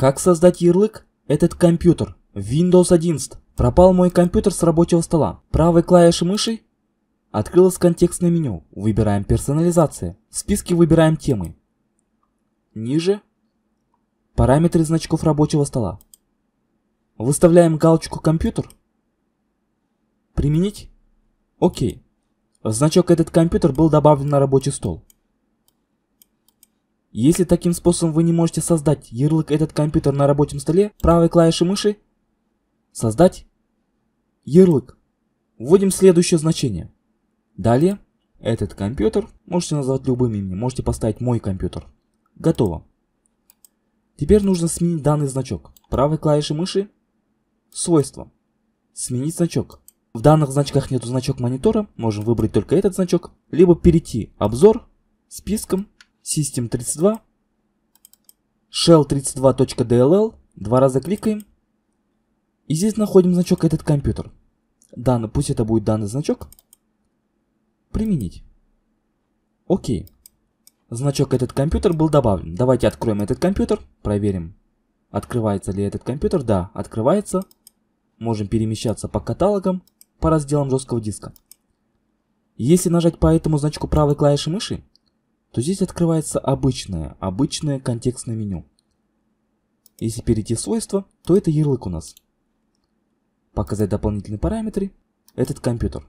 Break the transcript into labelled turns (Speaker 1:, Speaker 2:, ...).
Speaker 1: Как создать ярлык? Этот компьютер. Windows 11. Пропал мой компьютер с рабочего стола. Правой клавишей мыши Открылось контекстное меню. Выбираем персонализация. В списке выбираем темы. Ниже параметры значков рабочего стола. Выставляем галочку компьютер. Применить. Окей. значок этот компьютер был добавлен на рабочий стол. Если таким способом вы не можете создать ярлык этот компьютер на рабочем столе, правой клавишей мыши «Создать» ярлык. Вводим следующее значение. Далее, этот компьютер можете назвать любым именем, можете поставить «Мой компьютер». Готово. Теперь нужно сменить данный значок. Правой клавишей мыши «Свойства». Сменить значок. В данных значках нету значок монитора, можем выбрать только этот значок, либо перейти «Обзор», «Списком», system32, shell32.dll, два раза кликаем, и здесь находим значок этот компьютер. Данный, пусть это будет данный значок. Применить. Окей. Значок этот компьютер был добавлен. Давайте откроем этот компьютер, проверим, открывается ли этот компьютер. Да, открывается. Можем перемещаться по каталогам, по разделам жесткого диска. Если нажать по этому значку правой клавиши мыши, то здесь открывается обычное, обычное контекстное меню. Если перейти в свойства, то это ярлык у нас. Показать дополнительные параметры, этот компьютер.